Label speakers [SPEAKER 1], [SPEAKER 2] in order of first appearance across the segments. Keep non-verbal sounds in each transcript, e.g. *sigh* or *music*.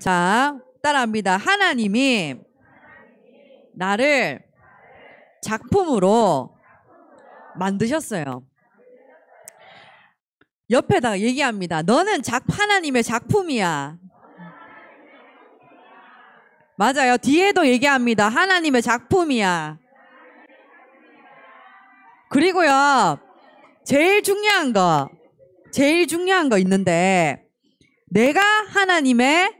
[SPEAKER 1] 자, 따라합니다. 하나님이 나를 작품으로 만드셨어요. 옆에다가 얘기합니다. 너는 작, 하나님의 작품이야. 맞아요. 뒤에도 얘기합니다. 하나님의 작품이야. 그리고요, 제일 중요한 거, 제일 중요한 거 있는데, 내가 하나님의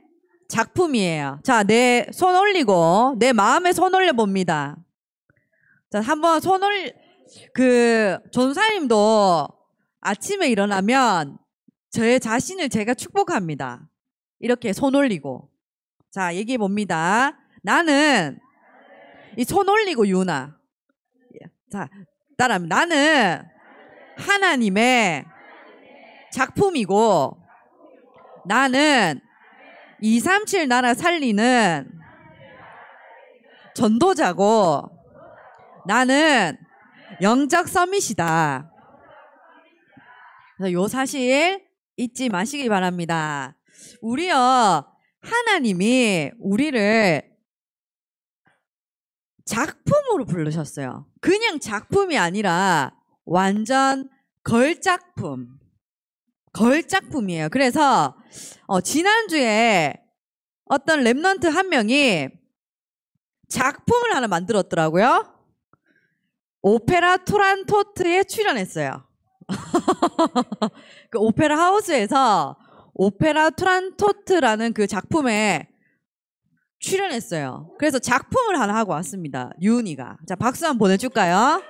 [SPEAKER 1] 작품이에요. 자, 내 손 올리고 내 마음에 손 올려 봅니다. 자, 한번 손을 그, 존사님도 아침에 일어나면 저 자신을 제가 축복합니다. 이렇게 손 올리고. 자, 얘기해 봅니다. 나는 이 손 올리고 유나. 자, 따라 나는 하나님의 작품이고 나는 237 나라 살리는 전도자고 나는 영적 서밋이다. 그래서 요 사실 잊지 마시기 바랍니다. 우리요, 하나님이 우리를 작품으로 부르셨어요. 그냥 작품이 아니라 완전 걸작품. 걸작품이에요. 그래서 어, 지난주에 어떤 랩넌트 한 명이 작품을 하나 만들었더라고요. 오페라 토란토트에 출연했어요. *laughs* 그 오페라 하우스에서 오페라 토란토트라는 그 작품에 출연했어요. 그래서 작품을 하나 하고 왔습니다. 유은이가. 자, 박수 한번 보내줄까요?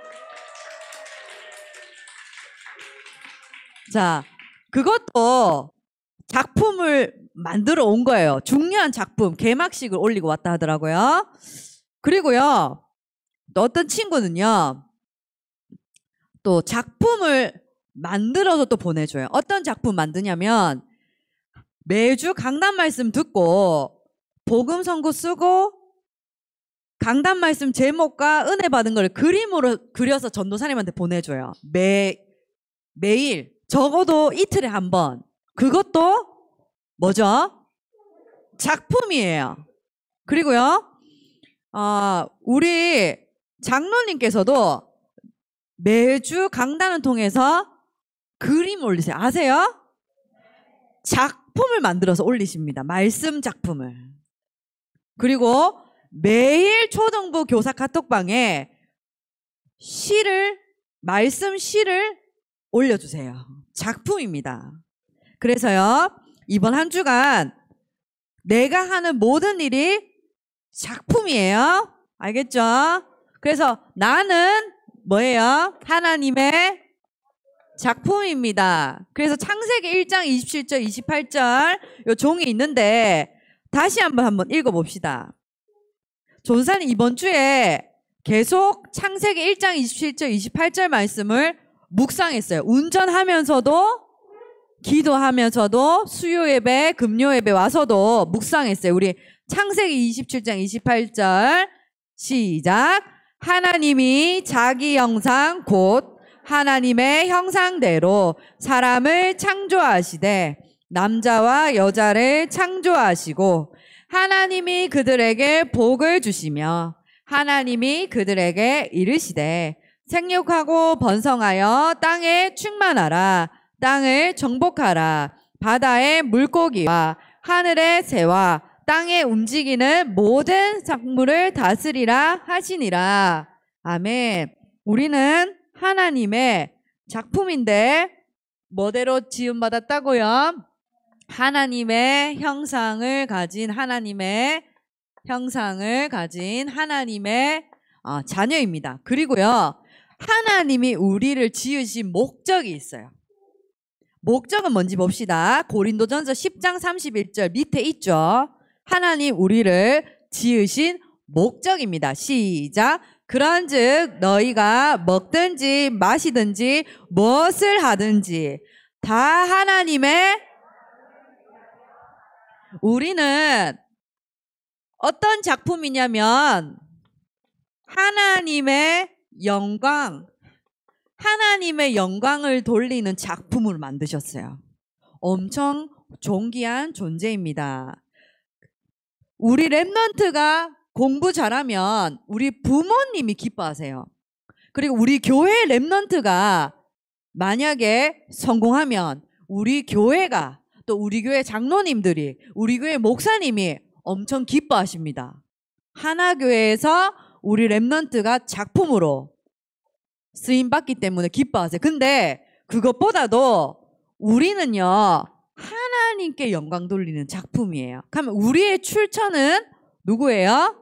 [SPEAKER 1] 자, 그것도 작품을 만들어 온 거예요. 중요한 작품, 개막식을 올리고 왔다 하더라고요. 그리고요, 또 어떤 친구는요, 또 작품을 만들어서 또 보내줘요. 어떤 작품 만드냐면, 매주 강단 말씀 듣고, 복음 선고 쓰고, 강단 말씀 제목과 은혜 받은 걸 그림으로 그려서 전도사님한테 보내줘요. 매, 매일 적어도 이틀에 한 번. 그것도 뭐죠? 작품이에요. 그리고요, 어, 우리 장로님께서도 매주 강단을 통해서 그림 올리세요. 아세요? 작품을 만들어서 올리십니다. 말씀 작품을. 그리고 매일 초등부 교사 카톡방에 시를, 말씀 시를 올려주세요. 작품입니다. 그래서요, 이번 한 주간 내가 하는 모든 일이 작품이에요. 알겠죠? 그래서 나는 뭐예요? 하나님의 작품입니다. 그래서 창세기 1장 27절, 28절 요 종이 있는데 다시 한번 한번 읽어봅시다. 존사는 이번 주에 계속 창세기 1장 27절, 28절 말씀을 묵상했어요. 운전하면서도 기도하면서도 수요 예배, 금요 예배 와서도 묵상했어요. 우리 창세기 27장 28절 시작. 하나님이 자기 형상 곧 하나님의 형상대로 사람을 창조하시되 남자와 여자를 창조하시고 하나님이 그들에게 복을 주시며 하나님이 그들에게 이르시되 생육하고 번성하여 땅에 충만하라. 땅을 정복하라. 바다의 물고기와 하늘의 새와 땅에 움직이는 모든 작물을 다스리라 하시니라. 아멘. 우리는 하나님의 작품인데 뭐대로 지음받았다고요? 하나님의 형상을 가진 하나님의 형상을 가진 하나님의 어, 자녀입니다. 그리고요. 하나님이 우리를 지으신 목적이 있어요. 목적은 뭔지 봅시다. 고린도전서 10장 31절 밑에 있죠. 하나님 우리를 지으신 목적입니다. 시작. 그런즉 너희가 먹든지 마시든지 무엇을 하든지 다 하나님의 우리는 어떤 작품이냐면 하나님의 영광, 하나님의 영광을 돌리는 작품을 만드셨어요. 엄청 존귀한 존재입니다. 우리 랩넌트가 공부 잘하면 우리 부모님이 기뻐하세요. 그리고 우리 교회 랩넌트가 만약에 성공하면 우리 교회가 또 우리 교회 장로님들이 우리 교회 목사님이 엄청 기뻐하십니다. 하나교회에서 우리 랩런트가 작품으로 쓰임받기 때문에 기뻐하세요. 근데 그것보다도 우리는요, 하나님께 영광 돌리는 작품이에요. 그러면 우리의 출처는 누구예요?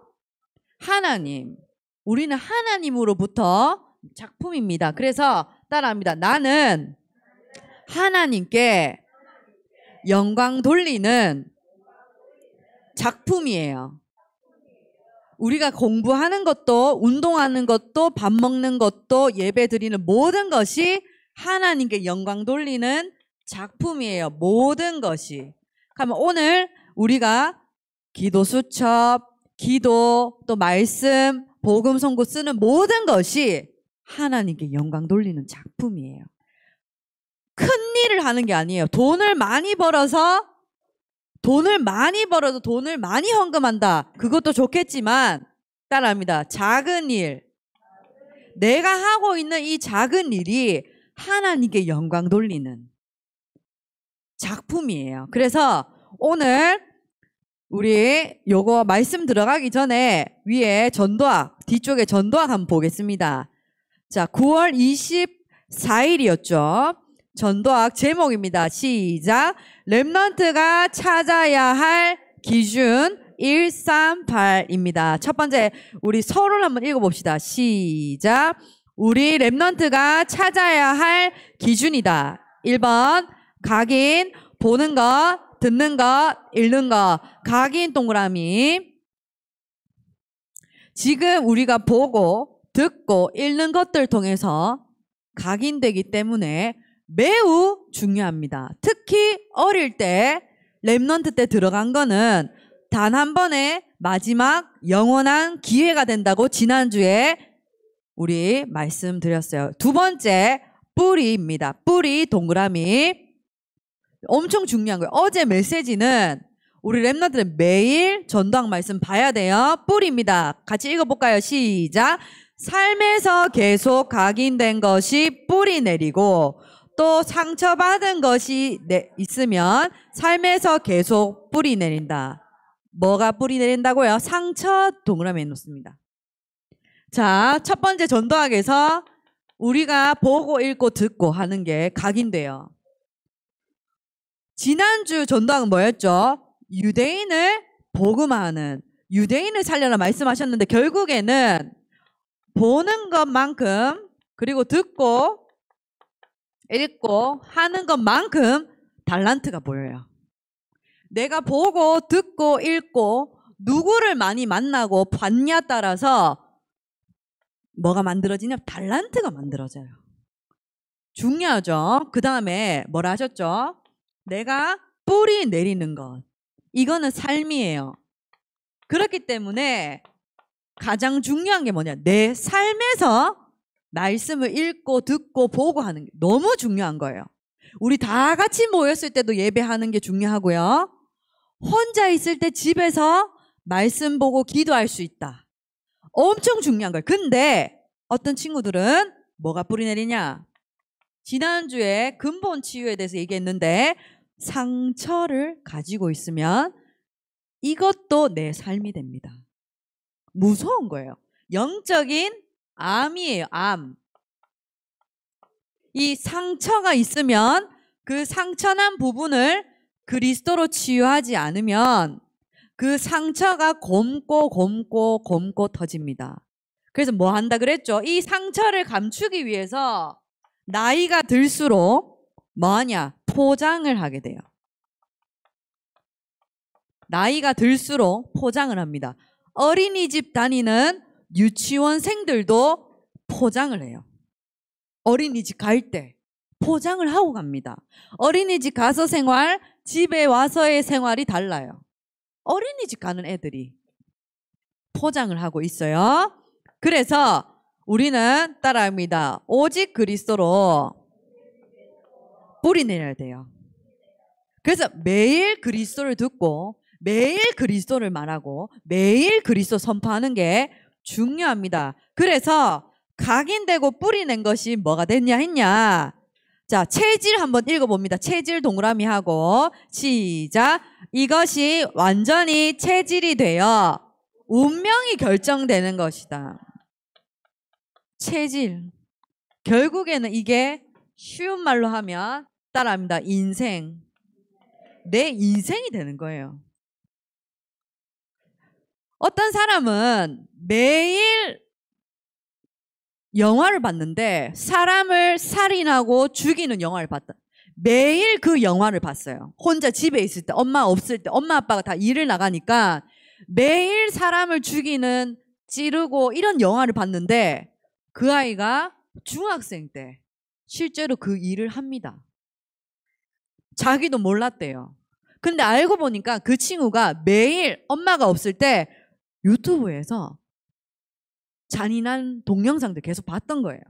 [SPEAKER 1] 하나님. 우리는 하나님으로부터 작품입니다. 그래서 따라합니다. 나는 하나님께 영광 돌리는 작품이에요. 우리가 공부하는 것도 운동하는 것도 밥 먹는 것도 예배 드리는 모든 것이 하나님께 영광 돌리는 작품이에요. 모든 것이. 그러면 오늘 우리가 기도 수첩, 기도, 또 말씀, 복음 선고 쓰는 모든 것이 하나님께 영광 돌리는 작품이에요. 큰 일을 하는 게 아니에요. 돈을 많이 벌어서 돈을 많이 벌어서 돈을 많이 헌금한다. 그것도 좋겠지만 따라합니다. 작은 일. 내가 하고 있는 이 작은 일이 하나님께 영광 돌리는 작품이에요. 그래서 오늘 우리 요거 말씀 들어가기 전에 위에 전도학 뒤쪽에 전도학 한번 보겠습니다. 자, 9월 24일이었죠. 전도학 제목입니다. 시작. 렘넌트가 찾아야 할 기준 138입니다. 첫 번째 우리 서로를 한번 읽어봅시다. 시작. 우리 랩넌트가 찾아야 할 기준이다. 1번 각인 보는 것, 듣는 것, 읽는 것. 각인 동그라미. 지금 우리가 보고, 듣고, 읽는 것들 통해서 각인되기 때문에 매우 중요합니다. 특히 어릴 때랩런트때 들어간 거는 단 한 번의 마지막 영원한 기회가 된다고 지난주에 우리 말씀드렸어요. 두 번째 뿌리입니다. 뿌리 동그라미 엄청 중요한 거예요. 어제 메시지는 우리 랩너들은 매일 전도학 말씀 봐야 돼요. 뿌리입니다. 같이 읽어볼까요? 시작. 삶에서 계속 각인된 것이 뿌리 내리고 또 상처받은 것이 있으면 삶에서 계속 뿌리 내린다. 뭐가 뿌리 내린다고요? 상처 동그라미 놓습니다. 자, 첫 번째 전도학에서 우리가 보고 읽고 듣고 하는 게 각인데요. 지난주 전도학은 뭐였죠? 유대인을 복음하는 유대인을 살려라 말씀하셨는데 결국에는 보는 것만큼 그리고 듣고 읽고 하는 것만큼 달란트가 보여요. 내가 보고 듣고 읽고 누구를 많이 만나고 봤냐 따라서 뭐가 만들어지냐? 달란트가 만들어져요. 중요하죠. 그 다음에 뭐라 하셨죠? 내가 뿌리 내리는 것. 이거는 삶이에요. 그렇기 때문에 가장 중요한 게 뭐냐? 내 삶에서 말씀을 읽고 듣고 보고 하는 게 너무 중요한 거예요. 우리 다 같이 모였을 때도 예배하는 게 중요하고요. 혼자 있을 때 집에서 말씀 보고 기도할 수 있다. 엄청 중요한 거예요. 근데 어떤 친구들은 뭐가 뿌리 내리냐? 지난주에 근본 치유에 대해서 얘기했는데 상처를 가지고 있으면 이것도 내 삶이 됩니다. 무서운 거예요. 영적인 암이에요. 암. 이 상처가 있으면 그 상처난 부분을 그리스도로 치유하지 않으면 그 상처가 곰고 곰고 곰고 터집니다. 그래서 뭐 한다 그랬죠? 이 상처를 감추기 위해서 나이가 들수록 뭐하냐? 포장을 하게 돼요. 나이가 들수록 포장을 합니다. 어린이집 다니는 유치원생들도 포장을 해요. 어린이집 갈 때 포장을 하고 갑니다. 어린이집 가서 생활, 집에 와서의 생활이 달라요. 어린이집 가는 애들이 포장을 하고 있어요. 그래서 우리는 따라합니다. 오직 그리스도로 뿌리 내려야 돼요. 그래서 매일 그리스도를 듣고 매일 그리스도를 말하고 매일 그리스도 선포하는 게 중요합니다. 그래서 각인되고 뿌리낸 것이 뭐가 됐냐 했냐. 자, 체질 한번 읽어봅니다. 체질 동그라미 하고 시작. 이것이 완전히 체질이 되어 운명이 결정되는 것이다. 체질. 결국에는 이게 쉬운 말로 하면 따라합니다. 인생. 내 인생이 되는 거예요. 어떤 사람은 매일 영화를 봤는데 사람을 살인하고 죽이는 영화를 봤다. 매일 그 영화를 봤어요. 혼자 집에 있을 때, 엄마 없을 때, 엄마 아빠가 다 일을 나가니까 매일 사람을 죽이는, 찌르고 이런 영화를 봤는데 그 아이가 중학생 때 실제로 그 일을 합니다. 자기도 몰랐대요. 근데 알고 보니까 그 친구가 매일 엄마가 없을 때 유튜브에서 잔인한 동영상들 계속 봤던 거예요.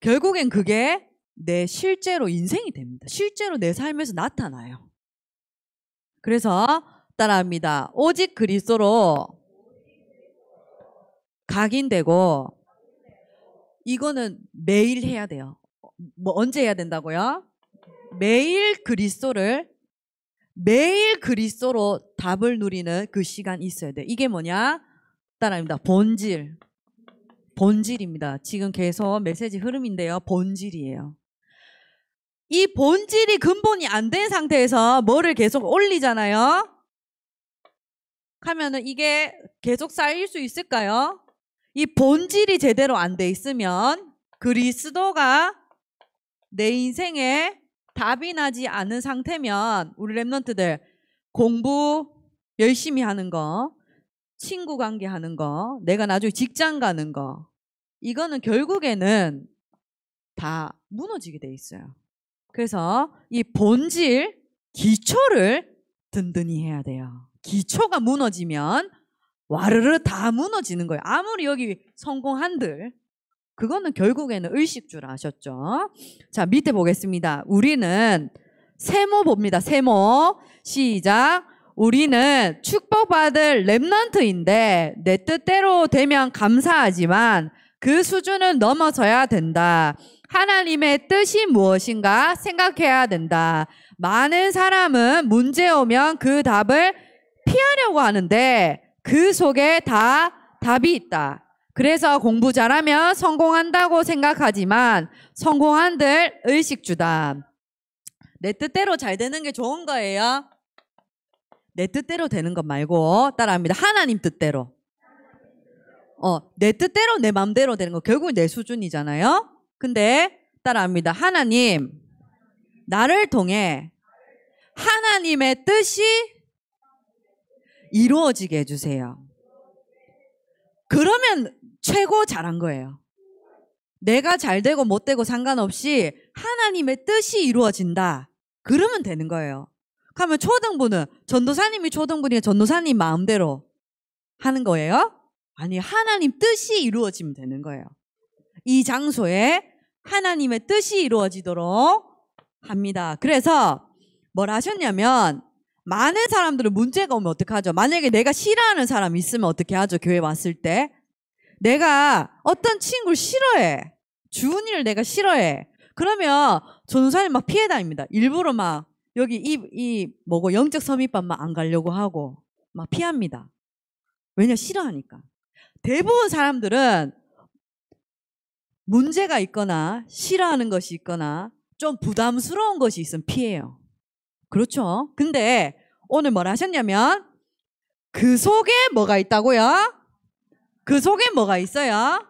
[SPEAKER 1] 결국엔 그게 내 실제로 인생이 됩니다. 실제로 내 삶에서 나타나요. 그래서 따라합니다. 오직 그리스도로 각인되고 이거는 매일 해야 돼요. 어, 뭐 언제 해야 된다고요? 매일 그리스도를 매일 그리스도로 답을 누리는 그 시간이 있어야 돼. 이게 뭐냐? 따라입니다 본질. 본질입니다. 지금 계속 메시지 흐름인데요. 본질이에요. 이 본질이 근본이 안 된 상태에서 뭐를 계속 올리잖아요. 하면은 이게 계속 쌓일 수 있을까요? 이 본질이 제대로 안 돼 있으면 그리스도가 내 인생에 답이 나지 않은 상태면 우리 랩런트들 공부 열심히 하는 거, 친구 관계 하는 거, 내가 나중에 직장 가는 거 이거는 결국에는 다 무너지게 돼 있어요. 그래서 이 본질 기초를 든든히 해야 돼요. 기초가 무너지면 와르르 다 무너지는 거예요. 아무리 여기 성공한들 그거는 결국에는 의식주라 하셨죠 자, 밑에 보겠습니다. 우리는 세모 봅니다. 세모. 시작. 우리는 축복받을 랩넌트인데 내 뜻대로 되면 감사하지만 그 수준은 넘어서야 된다. 하나님의 뜻이 무엇인가 생각해야 된다. 많은 사람은 문제 오면 그 답을 피하려고 하는데 그 속에 다 답이 있다. 그래서 공부 잘하면 성공한다고 생각하지만 성공한들 의식주다. 내 뜻대로 잘 되는 게 좋은 거예요. 내 뜻대로 되는 것 말고 따라합니다. 하나님 뜻대로. 어, 내 뜻대로 내 마음대로 되는 거 결국 내 수준이잖아요. 근데 따라합니다. 하나님 나를 통해 하나님의 뜻이 이루어지게 해주세요. 그러면 최고 잘한 거예요. 내가 잘 되고 못 되고 상관없이 하나님의 뜻이 이루어진다. 그러면 되는 거예요. 그러면 초등부는 전도사님이 초등부니까 전도사님 마음대로 하는 거예요? 아니, 하나님 뜻이 이루어지면 되는 거예요. 이 장소에 하나님의 뜻이 이루어지도록 합니다. 그래서 뭘 하셨냐면 많은 사람들은 문제가 오면 어떻게하죠 만약에 내가 싫어하는 사람 있으면 어떻게 하죠? 교회 왔을 때. 내가 어떤 친구를 싫어해. 주은이를 내가 싫어해. 그러면 전사님 막 피해 다닙니다. 일부러 막 여기 이, 이 뭐고 영적 섬입반만 안 가려고 하고 막 피합니다. 왜냐 싫어하니까. 대부분 사람들은 문제가 있거나 싫어하는 것이 있거나 좀 부담스러운 것이 있으면 피해요. 그렇죠? 근데 오늘 뭘 하셨냐면 그 속에 뭐가 있다고요? 그 속에 뭐가 있어요?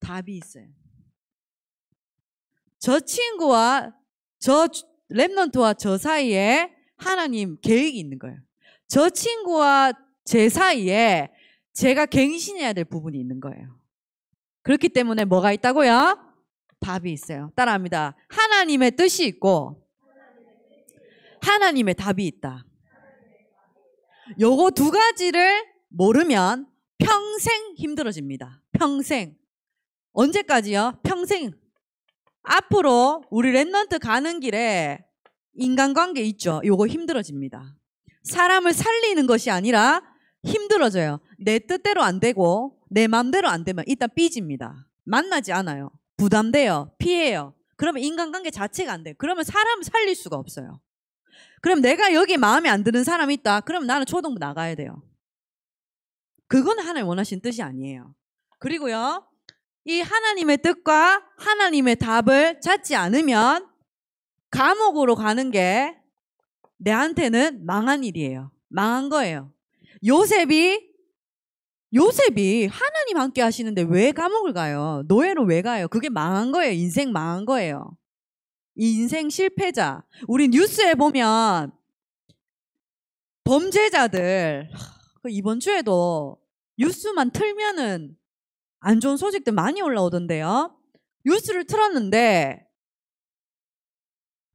[SPEAKER 1] 답이 있어요. 저 친구와 저 랩넌트와 저 사이에 하나님 계획이 있는 거예요. 저 친구와 제 사이에 제가 갱신해야 될 부분이 있는 거예요. 그렇기 때문에 뭐가 있다고요? 답이 있어요. 따라합니다. 하나님의 뜻이 있고 하나님의 답이 있다. 요거 두 가지를 모르면 평생 힘들어집니다. 평생. 언제까지요? 평생. 앞으로 우리 랩런트 가는 길에 인간관계 있죠. 요거 힘들어집니다. 사람을 살리는 것이 아니라 힘들어져요. 내 뜻대로 안 되고 내 마음대로 안 되면 이따 삐집니다. 만나지 않아요. 부담돼요. 피해요. 그러면 인간관계 자체가 안 돼. 요 그러면 사람 살릴 수가 없어요. 그럼 내가 여기 마음에 안 드는 사람이 있다. 그럼 나는 초등부 나가야 돼요. 그건 하나님 원하신 뜻이 아니에요. 그리고요. 이 하나님의 뜻과 하나님의 답을 찾지 않으면 감옥으로 가는 게 내한테는 망한 일이에요. 망한 거예요. 요셉이 요셉이 하나님 함께 하시는데 왜 감옥을 가요? 노예로 왜 가요? 그게 망한 거예요. 인생 망한 거예요. 인생 실패자. 우리 뉴스에 보면 범죄자들 그 이번 주에도 뉴스만 틀면은 안 좋은 소식들 많이 올라오던데요. 뉴스를 틀었는데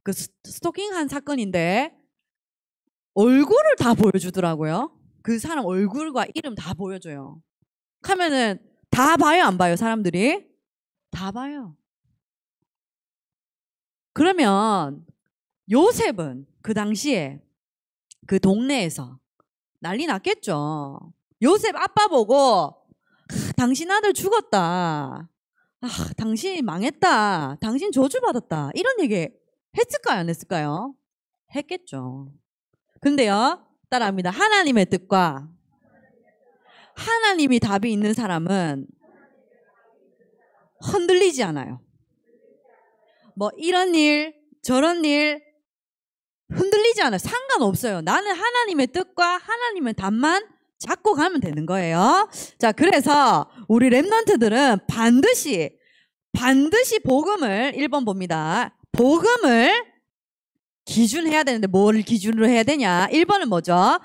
[SPEAKER 1] 그 스토킹한 사건인데 얼굴을 다 보여주더라고요. 그 사람 얼굴과 이름 다 보여줘요. 하면은 다 봐요, 안 봐요, 사람들이? 다 봐요. 그러면 요셉은 그 당시에 그 동네에서 난리 났겠죠. 요셉 아빠 보고 아, 당신 아들 죽었다. 아, 당신 망했다. 당신 저주받았다. 이런 얘기 했을까요? 안 했을까요? 했겠죠. 근데요, 따라합니다. 하나님의 뜻과 하나님이 답이 있는 사람은 흔들리지 않아요. 뭐 이런 일, 저런 일 흔들리지 않아요. 상관없어요. 나는 하나님의 뜻과 하나님의 답만 잡고 가면 되는 거예요. 자, 그래서 우리 랩런트들은 반드시 반드시 복음을 1번 봅니다. 복음을 기준해야 되는데 뭘 기준으로 해야 되냐? 1번은 뭐죠?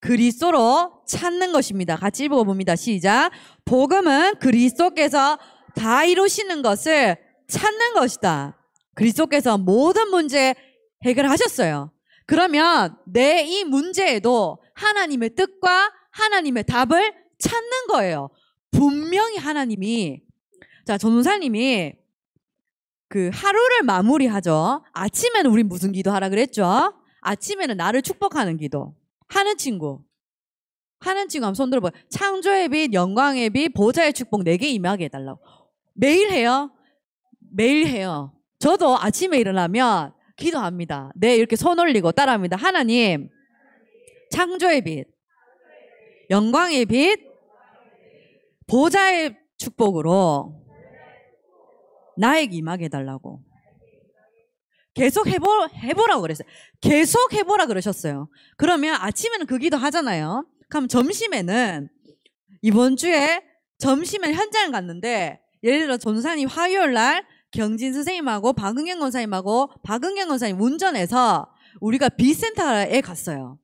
[SPEAKER 1] 그리스도로 찾는 것입니다. 같이 읽어 봅니다. 시작. 복음은 그리스도께서 다 이루시는 것을 찾는 것이다. 그리스도께서 모든 문제 해결하셨어요. 그러면 내 이 문제에도 하나님의 뜻과 하나님의 답을 찾는 거예요. 분명히 하나님이 자 전도사님이 그 하루를 마무리하죠. 아침에는 우린 무슨 기도하라 그랬죠? 아침에는 나를 축복하는 기도. 하는 친구. 하는 친구 한번 손 들어봐요. 창조의 빛, 영광의 빛, 보좌의 축복 내게 네 임하게 해달라고. 매일 해요. 매일 해요. 저도 아침에 일어나면 기도합니다. 네, 이렇게 손 올리고 따라합니다. 하나님, 창조의 빛, 영광의 빛, 보좌의 축복으로 나에게 임하게 해달라고. 계속 해보, 해보라고 그랬어요. 계속 해보라 그러셨어요. 그러면 아침에는 그 기도 하잖아요. 그럼 점심에는 이번 주에 점심에 현장을 갔는데 예를 들어 전사님 화요일 날 경진 선생님하고 박은경 권사님하고 박은경 권사님 운전해서 우리가 비센터에 갔어요.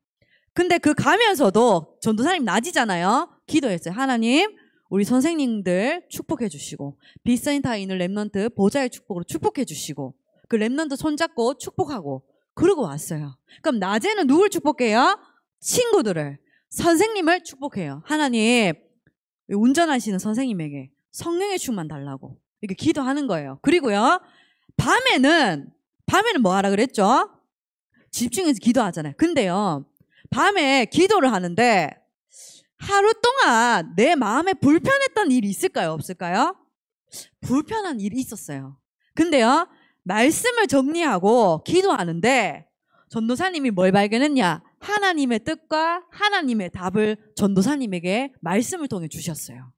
[SPEAKER 1] 근데 그 가면서도 전도사님 낮이잖아요. 기도했어요. 하나님, 우리 선생님들 축복해 주시고 비센타인을 랩런트 보좌의 축복으로 축복해 주시고 그랩런트 손잡고 축복하고 그러고 왔어요. 그럼 낮에는 누굴 축복해요? 친구들을 선생님을 축복해요. 하나님 운전하시는 선생님에게 성령의 충만 달라고 이렇게 기도하는 거예요. 그리고요 밤에는 밤에는 뭐 하라 그랬죠? 집중해서 기도하잖아요. 근데요 밤에 기도를 하는데 하루 동안 내 마음에 불편했던 일이 있을까요? 없을까요? 불편한 일이 있었어요. 근데요, 말씀을 정리하고 기도하는데 전도사님이 뭘 발견했냐? 하나님의 뜻과 하나님의 답을 전도사님에게 말씀을 통해 주셨어요.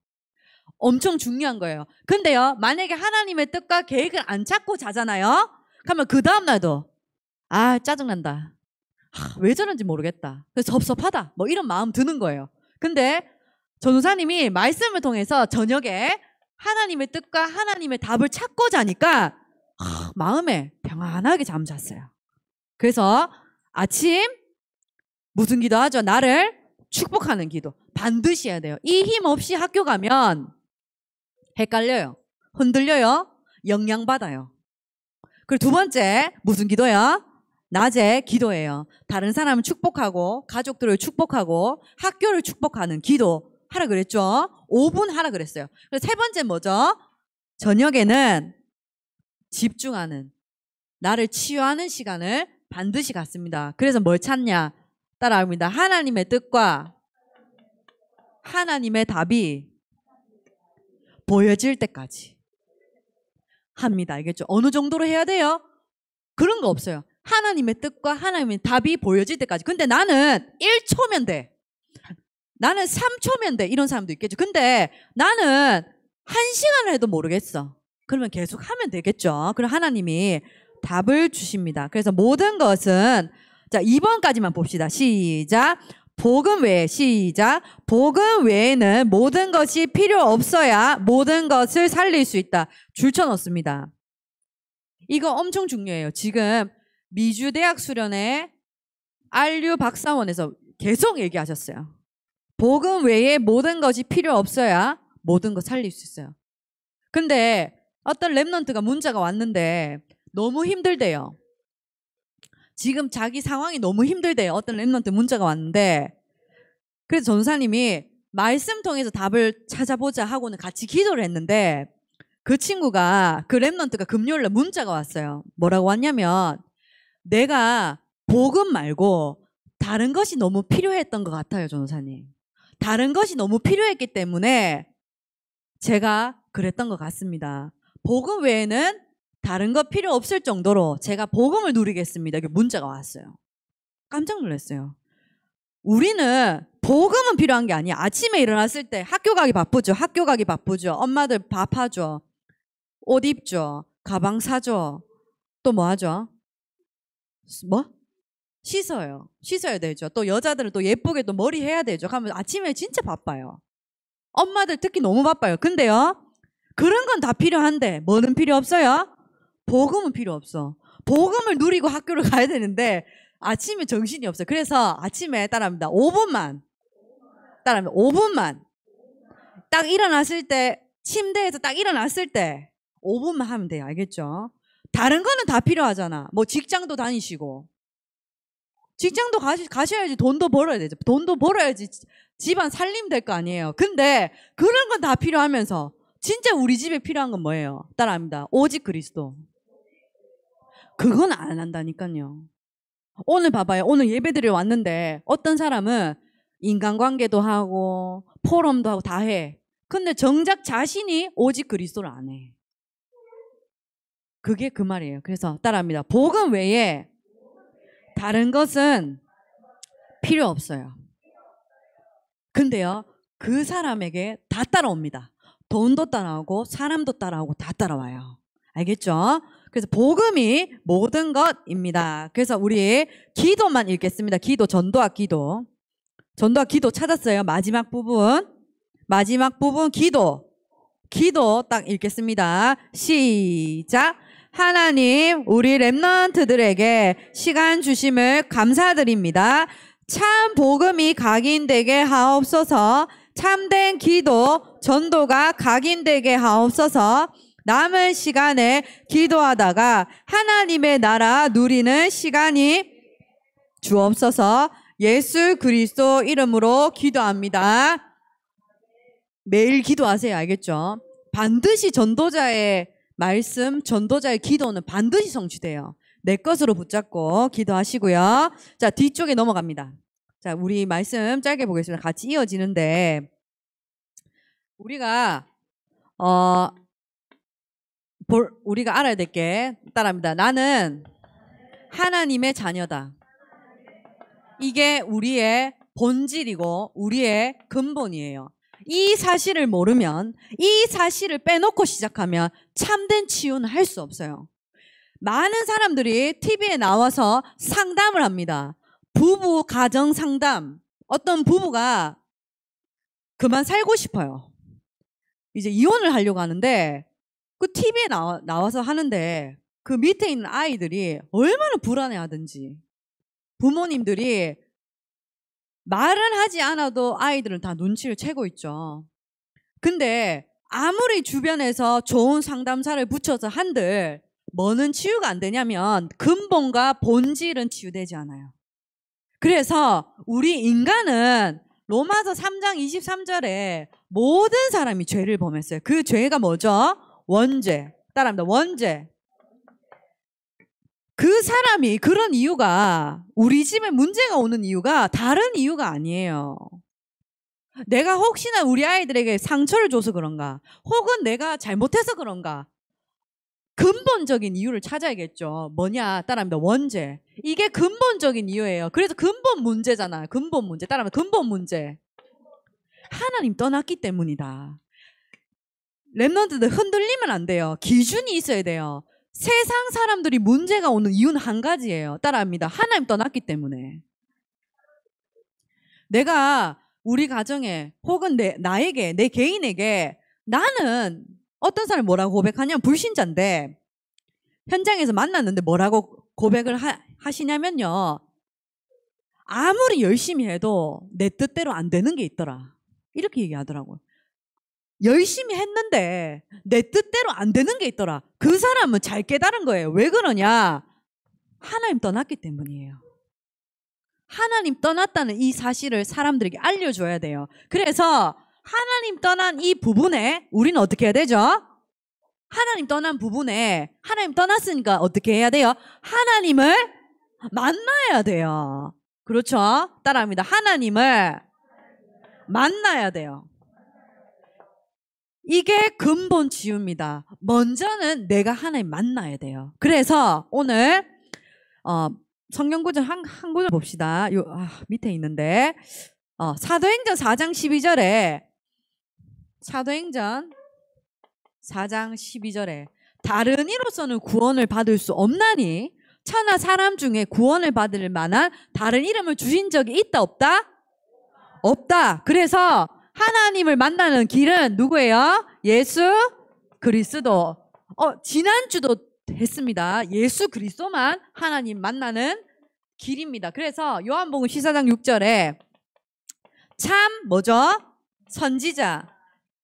[SPEAKER 1] 엄청 중요한 거예요. 근데요, 만약에 하나님의 뜻과 계획을 안 찾고 자잖아요? 그러면 그 다음날도, 아, 짜증난다. 왜 저런지 모르겠다. 그 섭섭하다. 뭐 이런 마음 드는 거예요. 근데 전우사님이 말씀을 통해서 저녁에 하나님의 뜻과 하나님의 답을 찾고 자니까 마음에 평안하게 잠잤어요. 그래서 아침 무슨 기도하죠? 나를 축복하는 기도. 반드시 해야 돼요. 이 힘 없이 학교 가면 헷갈려요. 흔들려요. 영향받아요. 그리고 두 번째, 무슨 기도야? 낮에 기도해요. 다른 사람을 축복하고 가족들을 축복하고 학교를 축복하는 기도 하라 그랬죠. 5분 하라 그랬어요. 그래서 세 번째 뭐죠? 저녁에는 집중하는 나를 치유하는 시간을 반드시 갖습니다. 그래서 뭘 찾냐? 따라합니다. 하나님의 뜻과 하나님의 답이 보여질 때까지 합니다. 알겠죠? 어느 정도로 해야 돼요? 그런 거 없어요. 하나님의 뜻과 하나님의 답이 보여질 때까지. 근데 나는 1초면 돼. 나는 3초면 돼. 이런 사람도 있겠죠. 근데 나는 1시간을 해도 모르겠어. 그러면 계속 하면 되겠죠. 그럼 하나님이 답을 주십니다. 그래서 모든 것은 자, 2번까지만 봅시다. 시작. 복음 외에 시작 복음 외에는 모든 것이 필요 없어야 모든 것을 살릴 수 있다 줄쳐놓습니다. 이거 엄청 중요해요. 지금 미주 대학 수련회 안류 박사원에서 계속 얘기하셨어요. 복음 외에 모든 것이 필요 없어야 모든 거 살릴 수 있어요. 근데 어떤 랩런트가 문자가 왔는데 너무 힘들대요. 지금 자기 상황이 너무 힘들대요. 어떤 랩런트 문자가 왔는데 그래서 전사님이 말씀 통해서 답을 찾아보자 하고는 같이 기도를 했는데 그 친구가 그랩런트가 금요일날 문자가 왔어요. 뭐라고 왔냐면 내가 복음 말고 다른 것이 너무 필요했던 것 같아요, 전사님. 다른 것이 너무 필요했기 때문에 제가 그랬던 것 같습니다. 복음 외에는 다른 것 필요 없을 정도로 제가 복음을 누리겠습니다. 이게 문자가 왔어요. 깜짝 놀랐어요. 우리는 복음은 필요한 게 아니야. 아침에 일어났을 때 학교 가기 바쁘죠. 학교 가기 바쁘죠. 엄마들 밥하죠. 옷 입죠. 가방 사죠. 또 뭐 하죠? 뭐? 씻어요. 씻어야 되죠. 또 여자들은 또 예쁘게 또 머리 해야 되죠. 그면 아침에 진짜 바빠요. 엄마들 특히 너무 바빠요. 근데요. 그런 건 다 필요한데 뭐는 필요 없어요? 복음은 필요 없어. 복음을 누리고 학교를 가야 되는데 아침에 정신이 없어요. 그래서 아침에 따라합니다. 5분만. 따라합니다. 5분만. 딱 일어났을 때 침대에서 딱 일어났을 때 5분만 하면 돼요. 알겠죠? 다른 거는 다 필요하잖아. 뭐 직장도 다니시고. 직장도 가시, 가셔야지 돈도 벌어야 되죠. 돈도 벌어야지 집안 살림 될 거 아니에요. 근데 그런 건 다 필요하면서 진짜 우리 집에 필요한 건 뭐예요? 따라합니다. 오직 그리스도. 그건 안 한다니까요. 오늘 봐봐요. 오늘 예배드려 왔는데 어떤 사람은 인간관계도 하고 포럼도 하고 다 해. 근데 정작 자신이 오직 그리스도를 안 해. 그게 그 말이에요. 그래서 따라합니다. 복음 외에 다른 것은 필요 없어요. 근데요, 그 사람에게 다 따라옵니다. 돈도 따라오고, 사람도 따라오고, 다 따라와요. 알겠죠? 그래서 복음이 모든 것입니다. 그래서 우리 기도만 읽겠습니다. 기도, 전도학 기도. 전도학 기도 찾았어요. 마지막 부분. 마지막 부분, 기도. 기도 딱 읽겠습니다. 시작. 하나님 우리 랩넌트들에게 시간 주심을 감사드립니다. 참 복음이 각인되게 하옵소서 참된 기도 전도가 각인되게 하옵소서 남은 시간에 기도하다가 하나님의 나라 누리는 시간이 주옵소서 예수 그리스도 이름으로 기도합니다. 매일 기도하세요. 알겠죠? 반드시 전도자의 말씀, 전도자의 기도는 반드시 성취돼요. 내 것으로 붙잡고 기도하시고요. 자, 뒤쪽에 넘어갑니다. 자, 우리 말씀 짧게 보겠습니다. 같이 이어지는데, 우리가, 어, 볼, 우리가 알아야 될 게 따라합니다. 나는 하나님의 자녀다. 이게 우리의 본질이고 우리의 근본이에요. 이 사실을 모르면 이 사실을 빼놓고 시작하면 참된 치유는 할 수 없어요. 많은 사람들이 TV에 나와서 상담을 합니다. 부부 가정 상담. 어떤 부부가 그만 살고 싶어요. 이제 이혼을 하려고 하는데 그 TV에 나와, 나와서 하는데 그 밑에 있는 아이들이 얼마나 불안해하든지 부모님들이 말은 하지 않아도 아이들은 다 눈치를 채고 있죠. 근데 아무리 주변에서 좋은 상담사를 붙여서 한들 뭐는 치유가 안 되냐면 근본과 본질은 치유되지 않아요. 그래서 우리 인간은 로마서 3장 23절에 모든 사람이 죄를 범했어요. 그 죄가 뭐죠? 원죄. 따라합니다. 원죄. 그 사람이 그런 이유가 우리 집에 문제가 오는 이유가 다른 이유가 아니에요. 내가 혹시나 우리 아이들에게 상처를 줘서 그런가, 혹은 내가 잘못해서 그런가, 근본적인 이유를 찾아야겠죠. 뭐냐? 따라합니다. 원죄. 이게 근본적인 이유예요. 그래서 근본 문제잖아. 요 근본 문제. 따라합니다. 근본 문제. 하나님 떠났기 때문이다. 랩런트들 흔들리면 안 돼요. 기준이 있어야 돼요. 세상 사람들이 문제가 오는 이유는 한 가지예요. 따라합니다. 하나님 떠났기 때문에. 내가 우리 가정에 혹은 내, 나에게, 내 개인에게 나는 어떤 사람이 뭐라고 고백하냐면 불신자인데 현장에서 만났는데 뭐라고 고백을 하, 하시냐면요. 아무리 열심히 해도 내 뜻대로 안 되는 게 있더라. 이렇게 얘기하더라고요. 열심히 했는데 내 뜻대로 안 되는 게 있더라. 그 사람은 잘 깨달은 거예요. 왜 그러냐? 하나님 떠났기 때문이에요. 하나님 떠났다는 이 사실을 사람들에게 알려줘야 돼요. 그래서 하나님 떠난 이 부분에 우리는 어떻게 해야 되죠? 하나님 떠난 부분에 하나님 떠났으니까 어떻게 해야 돼요? 하나님을 만나야 돼요. 그렇죠? 따라합니다. 하나님을 만나야 돼요. 이게 근본 지유입니다 먼저는 내가 하나님 만나야 돼요. 그래서 오늘 어, 성경 구절 한, 한 구절 봅시다. 요 아, 밑에 있는데 어, 사도행전 4장 12절에 사도행전 4장 12절에 다른 이로서는 구원을 받을 수 없나니 천하 사람 중에 구원을 받을 만한 다른 이름을 주신 적이 있다 없다? 없다. 그래서 하나님을 만나는 길은 누구예요? 예수 그리스도. 어, 지난주도 했습니다. 예수 그리스도만 하나님 만나는 길입니다. 그래서 요한복음 14장 6절에 참 뭐죠? 선지자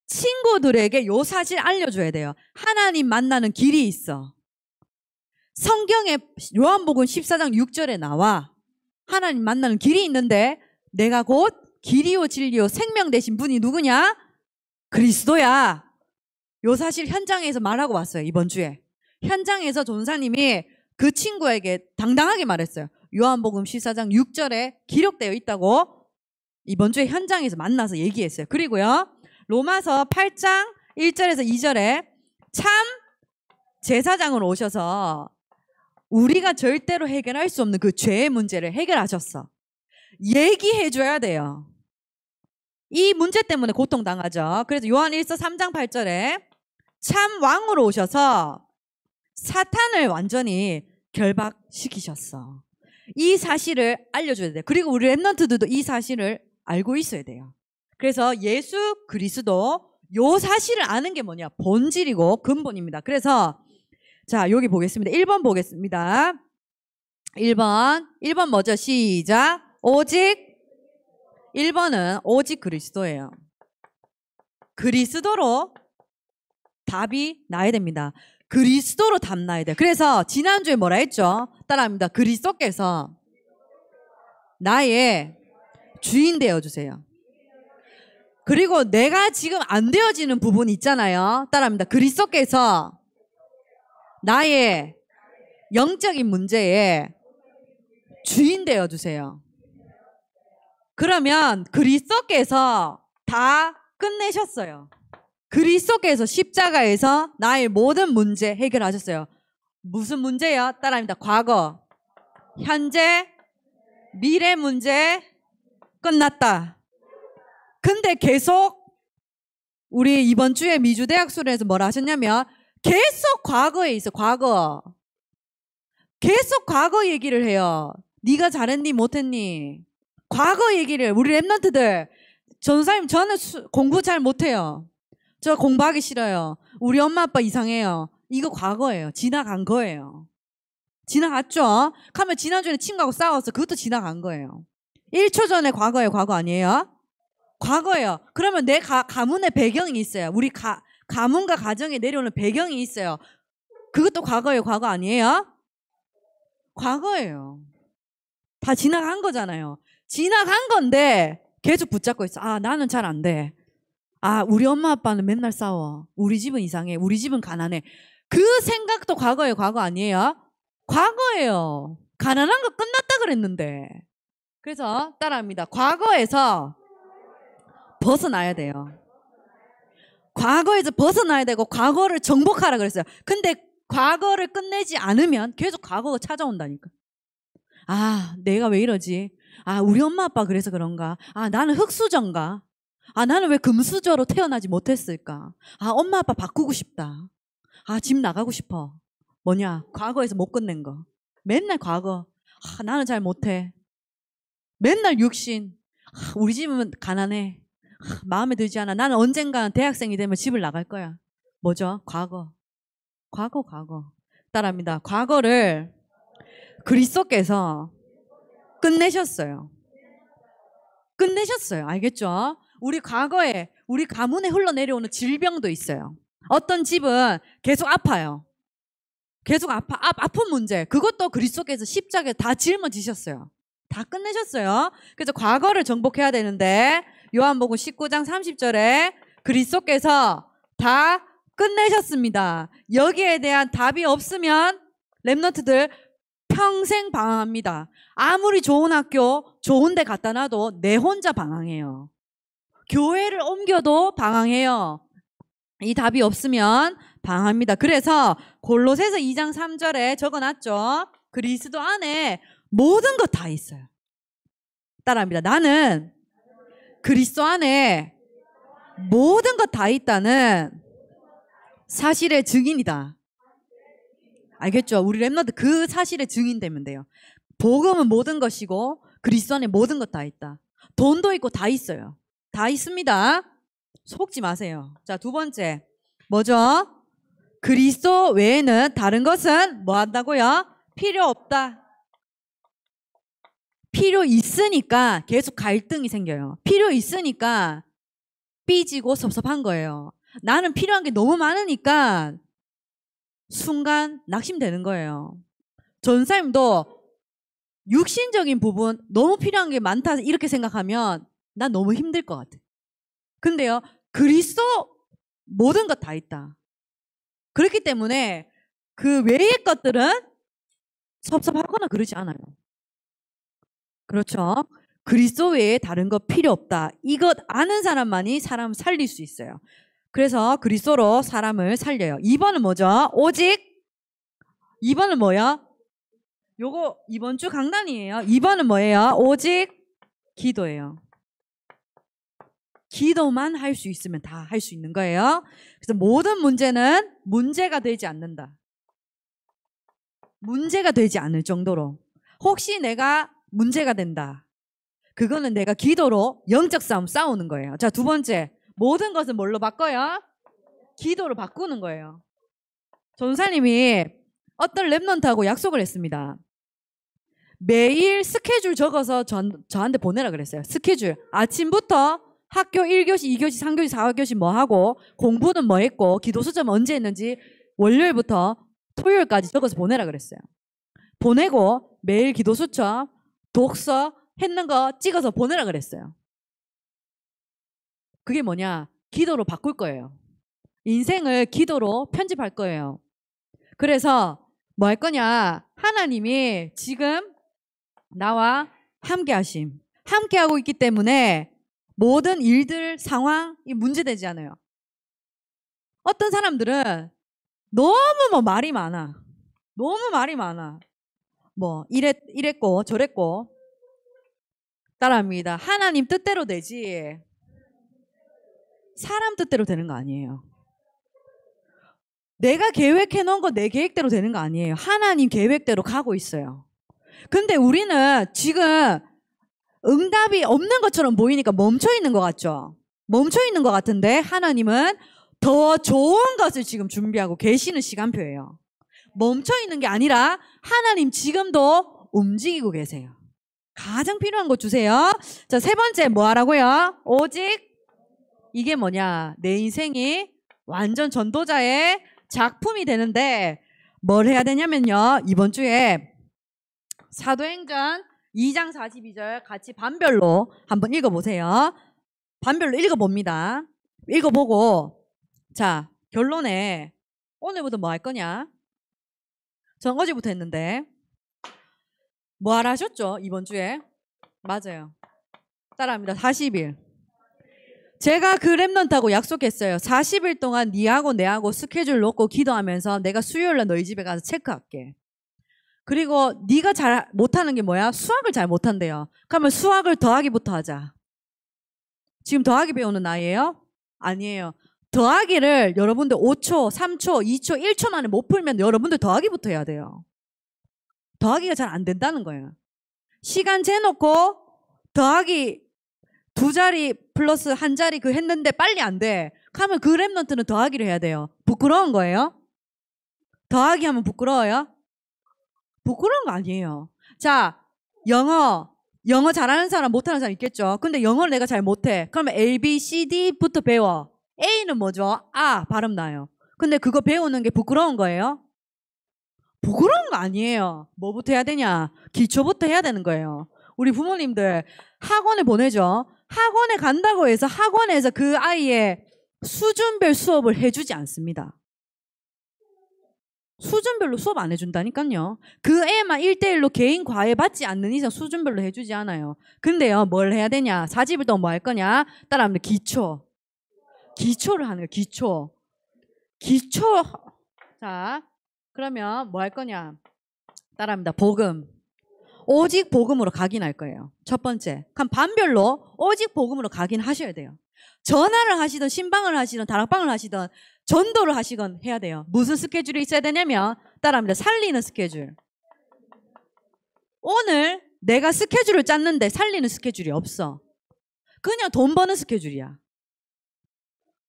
[SPEAKER 1] 친구들에게 요 사실 알려줘야 돼요. 하나님 만나는 길이 있어. 성경에 요한복음 14장 6절에 나와 하나님 만나는 길이 있는데 내가 곧 길이요 진리요 생명 되신 분이 누구냐? 그리스도야. 요 사실 현장에서 말하고 왔어요. 이번 주에. 현장에서 존사님이 그 친구에게 당당하게 말했어요. 요한복음 14장 6절에 기록되어 있다고 이번 주에 현장에서 만나서 얘기했어요. 그리고요. 로마서 8장 1절에서 2절에 참 제사장으로 오셔서 우리가 절대로 해결할 수 없는 그 죄의 문제를 해결하셨어. 얘기해 줘야 돼요. 이 문제 때문에 고통당하죠. 그래서 요한 1서 3장 8절에 참 왕으로 오셔서 사탄을 완전히 결박시키셨어. 이 사실을 알려줘야 돼. 그리고 우리 랩런트들도 이 사실을 알고 있어야 돼요. 그래서 예수 그리스도 요 사실을 아는 게 뭐냐? 본질이고 근본입니다. 그래서 자, 여기 보겠습니다. 1번 보겠습니다. 1번. 1번 먼저 시작. 오직 1번은 오직 그리스도예요. 그리스도로 답이 나야 됩니다. 그리스도로 답 나야 돼. 그래서 지난주에 뭐라 했죠? 따라합니다. 그리스도께서 나의 주인 되어 주세요. 그리고 내가 지금 안 되어지는 부분 있잖아요. 따라합니다. 그리스도께서 나의 영적인 문제에 주인 되어 주세요. 그러면 그리스도께서 다 끝내셨어요. 그리스도께서 십자가에서 나의 모든 문제 해결하셨어요. 무슨 문제요? 따라합니다. 과거, 현재, 미래 문제 끝났다. 근데 계속 우리 이번 주에 미주 대학 수련에서 뭘 하셨냐면 계속 과거에 있어. 과거. 계속 과거 얘기를 해요. 네가 잘했니 못했니? 과거 얘기를 우리 랩런트들 전사님 저는 수, 공부 잘 못해요. 저 공부하기 싫어요. 우리 엄마 아빠 이상해요. 이거 과거예요. 지나간 거예요. 지나갔죠? 가면 지난주에 친구하고 싸웠어. 그것도 지나간 거예요. 1초 전에 과거예요. 과거 아니에요? 과거예요. 그러면 내 가, 가문의 배경이 있어요. 우리 가, 가문과 가정에 내려오는 배경이 있어요. 그것도 과거예요. 과거 아니에요? 과거예요. 다 지나간 거잖아요. 지나간 건데 계속 붙잡고 있어. 아, 나는 잘 안 돼. 아, 우리 엄마 아빠는 맨날 싸워. 우리 집은 이상해. 우리 집은 가난해. 그 생각도 과거예요, 과거 아니에요? 과거예요. 가난한 거 끝났다 그랬는데. 그래서 따라합니다. 과거에서 벗어나야 돼요. 과거에서 벗어나야 되고 과거를 정복하라 그랬어요. 근데 과거를 끝내지 않으면 계속 과거가 찾아온다니까. 아, 내가 왜 이러지? 아, 우리 엄마 아빠 그래서 그런가? 아, 나는 흙수저인가? 아, 나는 왜 금수저로 태어나지 못했을까? 아, 엄마 아빠 바꾸고 싶다. 아, 집 나가고 싶어. 뭐냐? 과거에서 못 끝낸 거. 맨날 과거. 아, 나는 잘 못해. 맨날 육신. 아, 우리 집은 가난해. 아, 마음에 들지 않아. 나는 언젠가 대학생이 되면 집을 나갈 거야. 뭐죠? 과거. 과거, 과거. 따라합니다. 과거를 그리스도께서 끝내셨어요. 끝내셨어요. 알겠죠? 우리 과거에 우리 가문에 흘러내려오는 질병도 있어요. 어떤 집은 계속 아파요. 계속 아파 아, 아픈 문제 그것도 그리스도께서 십자가에 다 짊어지셨어요. 다 끝내셨어요. 그래서 과거를 정복해야 되는데 요한복음 19장 30절에 그리스도께서 다 끝내셨습니다. 여기에 대한 답이 없으면 렘너트들 평생 방황합니다. 아무리 좋은 학교, 좋은 데 갖다 놔도 내 혼자 방황해요. 교회를 옮겨도 방황해요. 이 답이 없으면 방합니다. 그래서 골로새서 2장 3절에 적어놨죠. 그리스도 안에 모든 것 다 있어요. 따라합니다. 나는 그리스도 안에 모든 것 다 있다는 사실의 증인이다. 알겠죠? 우리 랩너드 그사실에 증인되면 돼요. 복음은 모든 것이고 그리스도 안에 모든 것 다 있다. 돈도 있고 다 있어요. 다 있습니다. 속지 마세요. 자, 두 번째. 뭐죠? 그리스도 외에는 다른 것은 뭐 한다고요? 필요 없다. 필요 있으니까 계속 갈등이 생겨요. 필요 있으니까 삐지고 섭섭한 거예요. 나는 필요한 게 너무 많으니까 순간 낙심되는 거예요. 전사님도 육신적인 부분 너무 필요한 게 많다 이렇게 생각하면 난 너무 힘들 것 같아. 근데요 그리스도 모든 것 다 있다. 그렇기 때문에 그 외의 것들은 섭섭하거나 그러지 않아요. 그렇죠. 그리스도 외에 다른 것 필요 없다. 이것 아는 사람만이 사람 살릴 수 있어요. 그래서 그리스도로 사람을 살려요. 2번은 뭐죠? 오직 2번은 뭐야? 요거 이번 주 강단이에요. 2번은 뭐예요? 오직 기도예요. 기도만 할 수 있으면 다 할 수 있는 거예요. 그래서 모든 문제는 문제가 되지 않는다. 문제가 되지 않을 정도로. 혹시 내가 문제가 된다. 그거는 내가 기도로 영적 싸움 싸우는 거예요. 자, 두 번째. 모든 것은 뭘로 바꿔요? 기도로 바꾸는 거예요. 전사님이 어떤 랩넌트하고 약속을 했습니다. 매일 스케줄 적어서 전, 저한테 보내라 그랬어요. 스케줄. 아침부터 학교 1교시, 2교시, 3교시, 4교시 뭐 하고 공부는 뭐 했고 기도 수점 언제 했는지 월요일부터 토요일까지 적어서 보내라 그랬어요. 보내고 매일 기도 수첩, 독서 했는 거 찍어서 보내라 그랬어요. 그게 뭐냐? 기도로 바꿀 거예요. 인생을 기도로 편집할 거예요. 그래서 뭐 할 거냐? 하나님이 지금 나와 함께 하심. 함께 하고 있기 때문에 모든 일들, 상황이 문제되지 않아요. 어떤 사람들은 너무 뭐 말이 많아. 너무 말이 많아. 뭐 이랬, 이랬고 저랬고 따라합니다. 하나님 뜻대로 되지. 사람 뜻대로 되는 거 아니에요. 내가 계획해 놓은 거 내 계획대로 되는 거 아니에요. 하나님 계획대로 가고 있어요. 근데 우리는 지금 응답이 없는 것처럼 보이니까 멈춰 있는 것 같죠? 멈춰 있는 것 같은데 하나님은 더 좋은 것을 지금 준비하고 계시는 시간표예요. 멈춰 있는 게 아니라 하나님 지금도 움직이고 계세요. 가장 필요한 것 주세요. 자, 세 번째 뭐 하라고요? 오직 이게 뭐냐 내 인생이 완전 전도자의 작품이 되는데 뭘 해야 되냐면요 이번 주에 사도행전 2장 42절 같이 반별로 한번 읽어보세요. 반별로 읽어봅니다. 읽어보고 자 결론에 오늘부터 뭐 할 거냐? 전 어제부터 했는데 뭐 하라 하셨죠? 이번 주에 맞아요. 따라합니다. 40일 제가 그 랩런트하고 약속했어요. 40일 동안 니하고 내하고 스케줄 놓고 기도하면서 내가 수요일날 너희 집에 가서 체크할게. 그리고 네가 잘 못하는 게 뭐야? 수학을 잘 못한대요. 그러면 수학을 더하기부터 하자. 지금 더하기 배우는 나이에요? 아니에요. 더하기를 여러분들 5초, 3초, 2초, 1초 만에 못 풀면 여러분들 더하기부터 해야 돼요. 더하기가 잘 안 된다는 거예요. 시간 재놓고 더하기 두 자리 플러스 한 자리 그 했는데 빨리 안 돼. 하면 그 랩런트는 더하기를 해야 돼요. 부끄러운 거예요? 더하기 하면 부끄러워요? 부끄러운 거 아니에요. 자, 영어. 영어 잘하는 사람 못하는 사람 있겠죠. 근데 영어를 내가 잘 못해. 그러면 A, B, C, D부터 배워. A는 뭐죠? 아, 발음 나요. 근데 그거 배우는 게 부끄러운 거예요? 부끄러운 거 아니에요. 뭐부터 해야 되냐? 기초부터 해야 되는 거예요. 우리 부모님들 학원에 보내죠. 학원에 간다고 해서 학원에서 그 아이의 수준별 수업을 해주지 않습니다. 수준별로 수업 안 해준다니까요. 그 애만 1대1로 개인 과외 받지 않는 이상 수준별로 해주지 않아요. 근데요, 뭘 해야 되냐? 사집을 또 뭐 할 거냐? 따라합니다. 기초. 기초를 하는 거예요, 기초. 기초. 자, 그러면 뭐 할 거냐? 따라합니다. 복음. 오직 복음으로 각인할 거예요. 첫 번째. 그럼 반별로 오직 복음으로 각인하셔야 돼요. 전화를 하시든 신방을 하시든 다락방을 하시든 전도를 하시건 해야 돼요. 무슨 스케줄이 있어야 되냐면 따라합니다. 살리는 스케줄. 오늘 내가 스케줄을 짰는데 살리는 스케줄이 없어. 그냥 돈 버는 스케줄이야.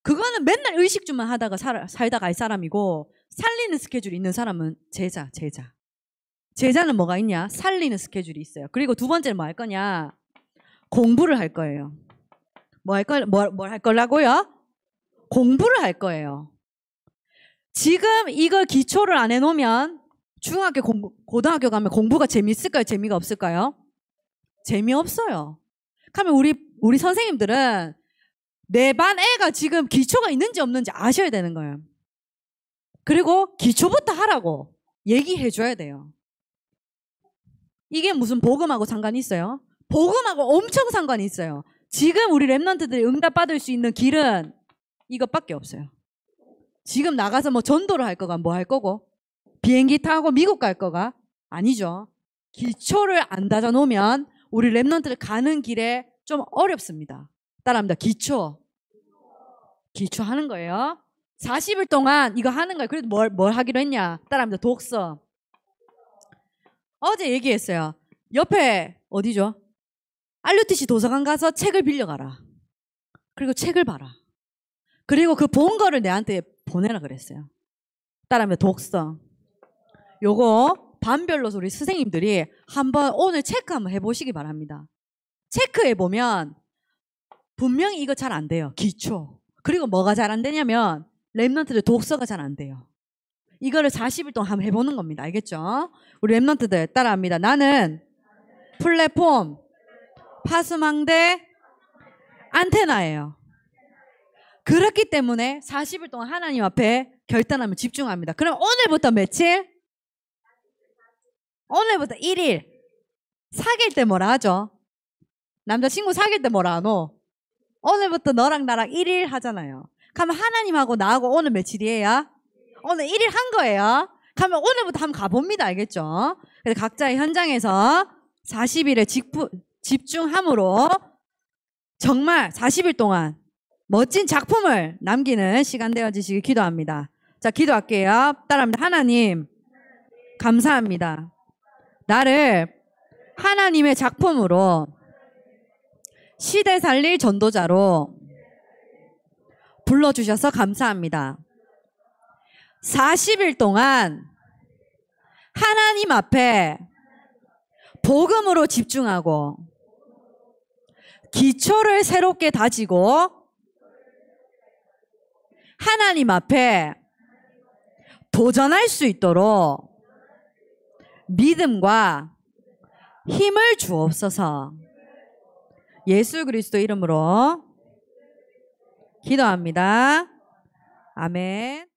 [SPEAKER 1] 그거는 맨날 의식주만 하다가 살, 살다가 알 사람이고 살리는 스케줄이 있는 사람은 제자, 제자. 제자는 뭐가 있냐? 살리는 스케줄이 있어요. 그리고 두 번째는 뭐 할 거냐? 공부를 할 거예요. 뭐할 걸, 뭐, 뭘, 뭘할 거라고요? 공부를 할 거예요. 지금 이걸 기초를 안 해놓으면 중학교 공부, 고등학교 가면 공부가 재미있을까요? 재미가 없을까요? 재미없어요. 그러면 우리, 우리 선생님들은 내 반 애가 지금 기초가 있는지 없는지 아셔야 되는 거예요. 그리고 기초부터 하라고 얘기해줘야 돼요. 이게 무슨 복음하고 상관이 있어요? 복음하고 엄청 상관이 있어요. 지금 우리 랩런트들이 응답받을 수 있는 길은 이것밖에 없어요. 지금 나가서 뭐 전도를 할 거가 뭐 할 거고 비행기 타고 미국 갈 거가 아니죠. 기초를 안 다져 놓으면 우리 랩런트를 가는 길에 좀 어렵습니다. 따라합니다. 기초. 기초 하는 거예요. 40일 동안 이거 하는 거예요. 그래도 뭘, 뭘 하기로 했냐? 따라합니다. 독서. 어제 얘기했어요. 옆에 어디죠? 알루티시 도서관 가서 책을 빌려가라. 그리고 책을 봐라. 그리고 그 본 거를 내한테 보내라 그랬어요. 따라하면 독성. 요거 반별로 우리 선생님들이 한번 오늘 체크 한번 해보시기 바랍니다. 체크해 보면 분명히 이거 잘 안 돼요. 기초. 그리고 뭐가 잘 안 되냐면 랩런트들 독서가 잘 안 돼요. 이거를 40일 동안 한번 해보는 겁니다. 알겠죠? 우리 랩런트들 따라합니다. 나는 플랫폼, 파수망대, 안테나예요. 그렇기 때문에 40일 동안 하나님 앞에 결단하면 집중합니다. 그럼 오늘부터 며칠? 오늘부터 1일. 사귈 때 뭐라 하죠? 남자친구 사귈 때 뭐라 하노? 오늘부터 너랑 나랑 1일 하잖아요. 그러면 하나님하고 나하고 오늘 며칠이에요? 오늘 1일 한 거예요. 가면 오늘부터 한번 가봅니다. 알겠죠? 그래서 각자의 현장에서 40일에 직 집중함으로 정말 40일 동안 멋진 작품을 남기는 시간 되어지시길 기도합니다. 자, 기도할게요. 따라합니다. 하나님, 감사합니다. 나를 하나님의 작품으로 시대 살릴 전도자로 불러주셔서 감사합니다. 40일 동안 하나님 앞에 복음으로 집중하고 기초를 새롭게 다지고 하나님 앞에 도전할 수 있도록 믿음과 힘을 주옵소서 예수 그리스도 이름으로 기도합니다. 아멘.